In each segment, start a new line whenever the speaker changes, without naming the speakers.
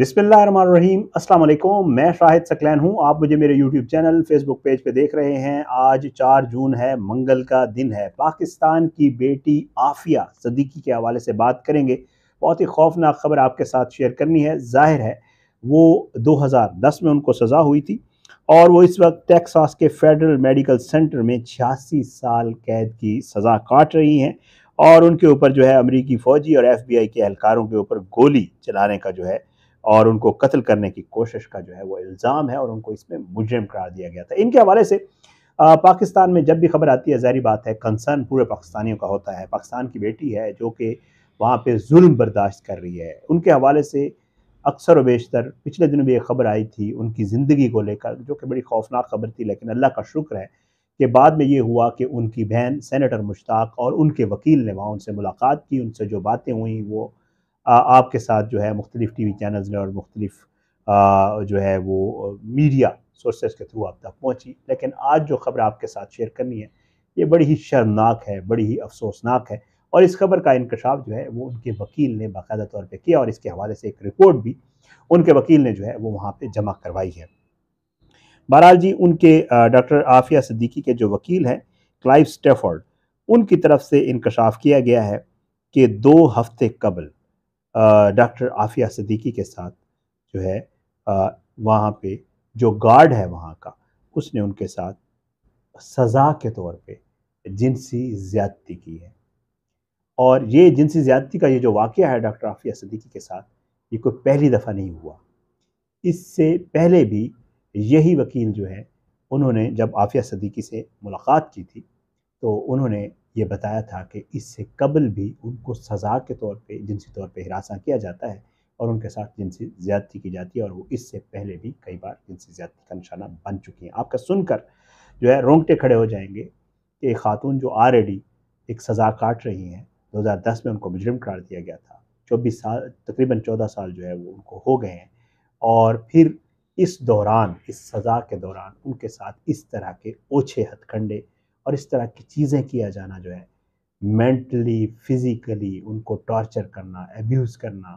بسم اللہ الرحمن الرحیم السلام علیکم میں شاہد سکلین ہوں آپ مجھے میرے YouTube channel Facebook page پہ دیکھ رہے ہیں آج چار جون ہے منگل کا دن ہے پاکستان کی بیٹی آفیہ صدیقی کے حوالے سے بات کریں گے بہت ہی خوفناک خبر آپ کے ساتھ شیئر کرنی ہے ظاہر ہے وہ دو ہزار دس میں ان کو سزا ہوئی تھی اور وہ اس وقت ٹیکساس کے فیڈرل میڈیکل سینٹر میں چھیاسی سال قید کی سزا کاٹ رہی ہیں اور ان کے اوپر جو ہے امریکی فوجی اور ایف بی آئی کے اہلکاروں کے اوپر گولی چلانے کا جو ہے اور ان کو قتل کرنے کی کوشش کا جو ہے وہ الزام ہے اور ان کو اس میں مجرم قرار دیا گیا تھا ان کے حوالے سے پاکستان میں جب بھی خبر آتی ہے ظاہری بات ہے کنسرن پورے پاکستانیوں کا ہوتا ہے پاکستان کی بیٹی ہے جو کہ وہاں پہ ظلم برداشت کر رہی ہے ان کے حوالے سے اکثر و بیشتر پچھلے دنوں بھی ایک خبر آئی تھی ان کی زندگی کو لے کر جو کہ بڑی خوفناک خبر تھی لیکن اللہ کا شکر ہے کہ بعد میں یہ ہوا کہ ان کی بہن سینیٹر مشتاق اور ان کے وکیل نے وہاں ان سے ملاقات کی ان سے جو باتیں ہوئیں وہ آپ کے ساتھ جو ہے مختلف ٹی وی چینلز نے اور مختلف جو ہے وہ میڈیا سورسز کے تھرو آپ تک پہنچی لیکن آج جو خبر آپ کے ساتھ شیئر کرنی ہے یہ بڑی ہی شرمناک ہے بڑی ہی افسوسناک ہے اور اس خبر کا انکشاف جو ہے وہ ان کے وکیل نے باقاعدہ طور پہ کیا اور اس کے حوالے سے ایک رپورٹ بھی ان کے وکیل نے جو ہے وہ وہاں پہ جمع کروائی ہے بہرحال جی ان کے ڈاکٹر عافیہ صدیقی کے جو وکیل ہیں کلائف سٹیفورڈ ان کی طرف سے انکشاف کیا گیا ہے کہ دو ہفتے قبل ڈاکٹر عافیہ صدیقی کے ساتھ جو ہے وہاں پہ جو گارڈ ہے وہاں کا اس نے ان کے ساتھ سزا کے طور پہ جنسی زیادتی کی ہے اور یہ جنسی زیادتی کا یہ جو واقعہ ہے ڈاکٹر عافیہ صدیقی کے ساتھ یہ کوئی پہلی دفعہ نہیں ہوا اس سے پہلے بھی یہی وکیل جو ہے انہوں نے جب عافیہ صدیقی سے ملاقات کی تھی تو انہوں نے یہ بتایا تھا کہ اس سے قبل بھی ان کو سزا کے طور پہ جنسی طور پہ ہراساں کیا جاتا ہے اور ان کے ساتھ جنسی زیادتی کی جاتی ہے اور وہ اس سے پہلے بھی کئی بار جنسی زیادتی کا نشانہ بن چکی ہیں آپ کا سن کر جو ہے رونگٹے کھڑے ہو جائیں گے کہ خاتون جو آلریڈی ایک سزا کاٹ رہی ہیں دو ہزار دس میں ان کو مجرم قرار دیا گیا تھا چوبیس سال تقریباً چودہ سال جو ہے وہ ان کو ہو گئے ہیں اور پھر اس دوران اس سزا کے دوران ان کے ساتھ اس طرح کے اوچھے ہتھ کنڈے اور اس طرح کی چیزیں کیا جانا جو ہے مینٹلی فزیکلی ان کو ٹارچر کرنا ایبیوز کرنا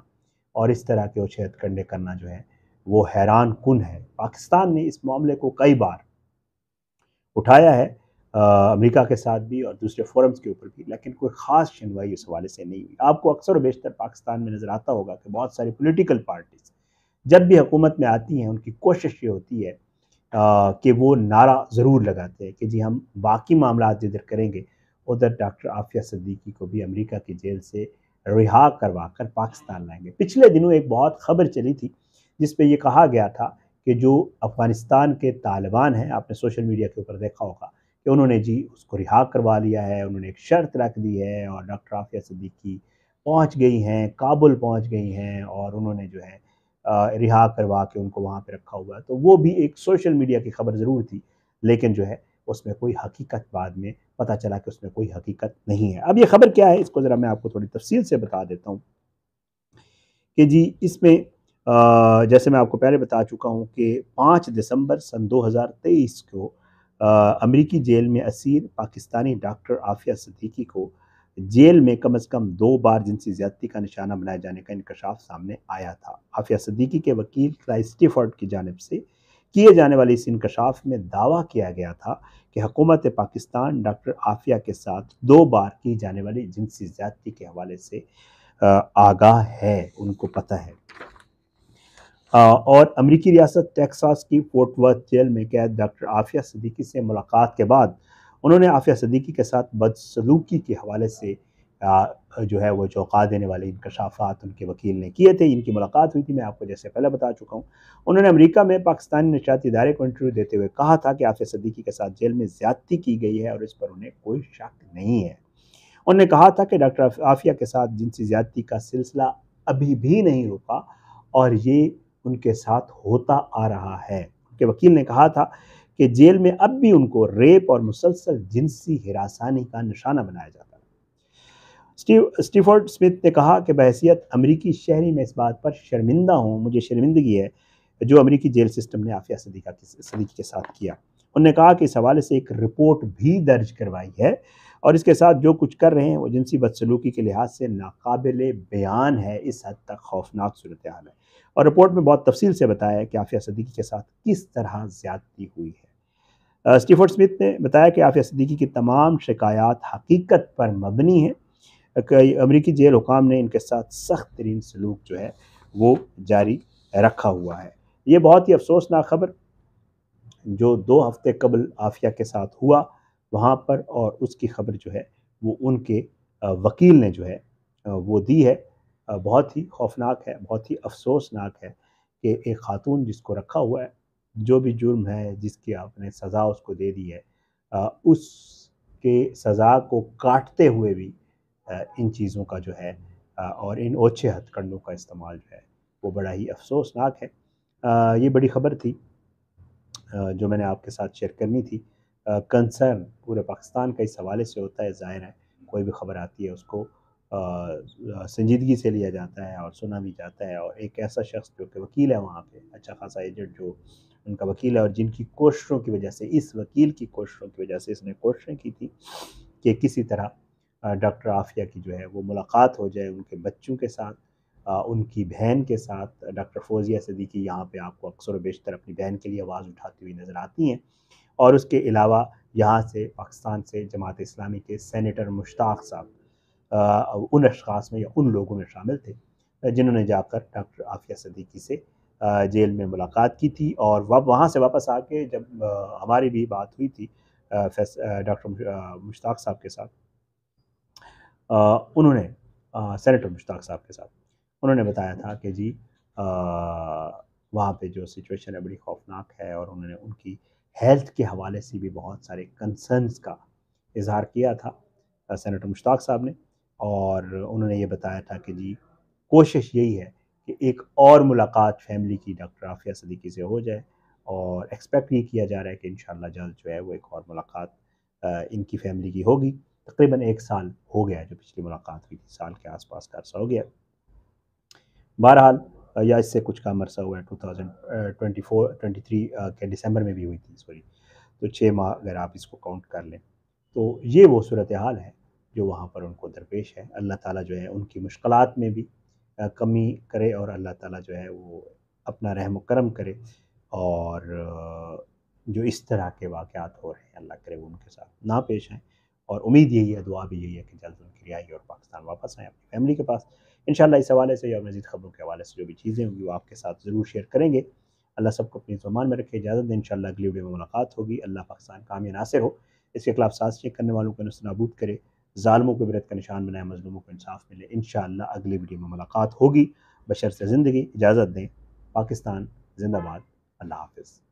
اور اس طرح کے اچھ کنڈے کرنا جو ہے وہ حیران کن ہے پاکستان نے اس معاملے کو کئی بار اٹھایا ہے امریکہ کے ساتھ بھی اور دوسرے فورمز کے اوپر بھی لیکن کوئی خاص شنوائی اس حوالے سے نہیں ہوئی آپ کو اکثر و بیشتر پاکستان میں نظر آتا ہوگا کہ بہت ساری پولیٹیکل پارٹیز جب بھی حکومت میں آتی ہیں ان کی کوشش یہ ہوتی ہے کہ وہ نعرہ ضرور لگاتے ہیں کہ جی ہم باقی معاملات جدر کریں گے ادھر ڈاکٹر عافیہ صدیقی کو بھی امریکہ کی جیل سے رہا کروا کر پاکستان لائیں گے پچھلے دنوں ایک بہت خبر چلی تھی جس پہ یہ کہا گیا تھا کہ جو افغانستان کے طالبان ہیں آپ نے سوشل میڈیا کے اوپر دیکھا ہوگا کہ انہوں نے جی اس کو رہا کروا لیا ہے انہوں نے ایک شرط رکھ دی ہے اور ڈاکٹر عافیہ صدیقی پہنچ گئی ہیں کابل پہنچ گئی ہیں اور انہوں نے جو ہے رہا کروا کے ان کو وہاں پہ رکھا ہوا ہے تو وہ بھی ایک سوشل میڈیا کی خبر ضرور تھی لیکن جو ہے اس میں کوئی حقیقت بعد میں پتہ چلا کہ اس میں کوئی حقیقت نہیں ہے اب یہ خبر کیا ہے اس کو ذرا میں آپ کو تھوڑی تفصیل سے بتا دیتا ہوں کہ جی اس میں جیسے میں آپ کو پہلے بتا چکا ہوں کہ پانچ دسمبر سن دو ہزار تیئیس کو امریکی جیل میں اسیر پاکستانی ڈاکٹر عافیہ صدیقی کو جیل میں کم از کم دو بار جنسی زیادتی کا نشانہ بنائے جانے کا انکشاف سامنے آیا تھا آفیہ صدیقی کے وکیل کلائسٹیفرڈ کی جانب سے کیے جانے والے اس انکشاف میں دعویٰ کیا گیا تھا کہ حکومت پاکستان ڈاکٹر عافیہ کے ساتھ دو بار کی جانے والی جنسی زیادتی کے حوالے سے آگاہ ہے ان کو پتہ ہے اور امریکی ریاست ٹیکساس کی فورٹ ورتھ جیل میں قید ڈاکٹر عافیہ صدیقی سے ملاقات کے بعد انہوں نے آفیہ صدیقی کے ساتھ بدسلوکی کے حوالے سے جو ہے وہ چوکا دینے والے انکشافات ان کے وکیل نے کیے تھے ان کی ملاقات ہوئی تھی میں آپ کو جیسے پہلے بتا چکا ہوں انہوں نے امریکہ میں پاکستانی نشاتی ادارے کو انٹرویو دیتے ہوئے کہا تھا کہ آفیہ صدیقی کے ساتھ جیل میں زیادتی کی گئی ہے اور اس پر انہیں کوئی شک نہیں ہے انہوں نے کہا تھا کہ ڈاکٹر عافیہ کے ساتھ جنسی زیادتی کا سلسلہ ابھی بھی نہیں رکا اور یہ ان کے ساتھ ہوتا آ رہا ہے ان کے وکیل نے کہا تھا کہ جیل میں اب بھی ان کو ریپ اور مسلسل جنسی ہراسانی کا نشانہ بنایا جاتا ہے سٹیفورڈ سمیت نے کہا کہ بحیثیت امریکی شہری میں اس بات پر شرمندہ ہوں مجھے شرمندگی ہے جو امریکی جیل سسٹم نے آفیہ صدیقہ صدیقی کے ساتھ کیا انہوں نے کہا کہ اس حوالے سے ایک رپورٹ بھی درج کروائی ہے اور اس کے ساتھ جو کچھ کر رہے ہیں وہ جنسی بدسلوکی کے لحاظ سے ناقابل بیان ہے اس حد تک خوفناک صورتحال ہے اور رپورٹ میں بہت تفصیل سے بتایا ہے کہ آفیہ صدیقی کے ساتھ کس طرح زیادتی ہوئی ہے اسٹیفر سمیت نے بتایا کہ آفیہ صدیقی کی تمام شکایات حقیقت پر مبنی ہیں کہ امریکی جیل حکام نے ان کے ساتھ سخت ترین سلوک جو ہے وہ جاری رکھا ہوا ہے یہ بہت ہی افسوسناک خبر جو دو ہفتے قبل آفیہ کے ساتھ ہوا وہاں پر اور اس کی خبر جو ہے وہ ان کے وکیل نے جو ہے وہ دی ہے بہت ہی خوفناک ہے بہت ہی افسوسناک ہے کہ ایک خاتون جس کو رکھا ہوا ہے جو بھی جرم ہے جس کی آپ نے سزا اس کو دے دی ہے اس کے سزا کو کاٹتے ہوئے بھی ان چیزوں کا جو ہے اور ان اوچھے ہتھ کنڈوں کا استعمال جو ہے وہ بڑا ہی افسوسناک ہے یہ بڑی خبر تھی جو میں نے آپ کے ساتھ شیئر کرنی تھی کنسرن پورے پاکستان کا اس حوالے سے ہوتا ہے ظاہر ہے کوئی بھی خبر آتی ہے اس کو سنجیدگی سے لیا جاتا ہے اور سنا بھی جاتا ہے اور ایک ایسا شخص جو کہ وکیل ہے وہاں پہ اچھا خاصا ایجنٹ جو ان کا وکیل ہے اور جن کی کوششوں کی وجہ سے اس وکیل کی کوششوں کی وجہ سے اس نے کوششیں کی تھی کہ کسی طرح ڈاکٹر عافیہ کی جو ہے وہ ملاقات ہو جائے ان کے بچوں کے ساتھ ان کی بہن کے ساتھ ڈاکٹر فوزیہ صدیقی یہاں پہ آپ کو اکثر و بیشتر اپنی بہن کے لیے آواز اٹھاتی ہوئی نظر آتی ہیں اور اس کے علاوہ یہاں سے پاکستان سے جماعت اسلامی کے سینیٹر مشتاق صاحب ان اشخاص میں یا ان لوگوں میں شامل تھے جنہوں نے جا کر ڈاکٹر عافیہ صدیقی سے جیل میں ملاقات کی تھی اور وہاں سے واپس آ کے جب ہماری بھی بات ہوئی تھی ڈاکٹر مشتاق صاحب کے ساتھ انہوں نے سینیٹر مشتاق صاحب کے ساتھ انہوں نے بتایا تھا کہ جی وہاں پہ جو سچویشن ہے بڑی خوفناک ہے اور انہوں نے ان کی ہیلتھ کے حوالے سے بھی بہت سارے کنسرنس کا اظہار کیا تھا سینیٹر مشتاق صاحب نے اور انہوں نے یہ بتایا تھا کہ جی کوشش یہی ہے کہ ایک اور ملاقات فیملی کی ڈاکٹر عافیہ صدیقی سے ہو جائے اور ایکسپیکٹ یہ کیا جا رہا ہے کہ انشاءاللہ جلد جو ہے وہ ایک اور ملاقات ان کی فیملی کی ہوگی تقریباً ایک سال ہو گیا جو پچھلی ملاقات ہوئی تھی سال کے آس پاس کا عرصہ ہو گیا بہرحال یا اس سے کچھ کام عرصہ ہوا ہے two thousand twenty four twenty three کے ڈسمبر میں بھی ہوئی تھی سوری تو چھ ماہ اگر آپ اس کو کاؤنٹ کر لیں تو یہ وہ صورتحال ہے جو وہاں پر ان کو درپیش ہے اللہ تعالیٰ جو ہے ان کی مشکلات میں بھی کمی کرے اور اللہ تعالیٰ جو ہے وہ اپنا رحم و کرم کرے اور جو اس طرح کے واقعات ہو رہے ہیں اللہ کرے وہ ان کے ساتھ نہ پیش آئیں اور امید یہی ہے دعا بھی یہی ہے کہ جلد ان کی رہائی اور پاکستان واپس آئیں اپنی فیملی کے پاس انشاءاللہ اس حوالے سے یا مزید خبروں کے حوالے سے جو بھی چیزیں ہوں گی وہ آپ کے ساتھ ضرور شیئر کریں گے اللہ سب کو اپنی زبان میں رکھے اجازت دیں انشاءاللہ اگلی ویڈیو میں ملاقات ہوگی اللہ پاکستان کامیہ ناصر ہو اس کے خلاف سازشیں کرنے والوں کو نسل نابود کرے ظالموں کو عبرت کا نشان بنائے مظلوموں کو انصاف ملے انشاءاللہ اگلی ویڈیو میں ملاقات ہوگی بشر سے زندگی اجازت دیں پاکستان زندہ باد اللہ حافظ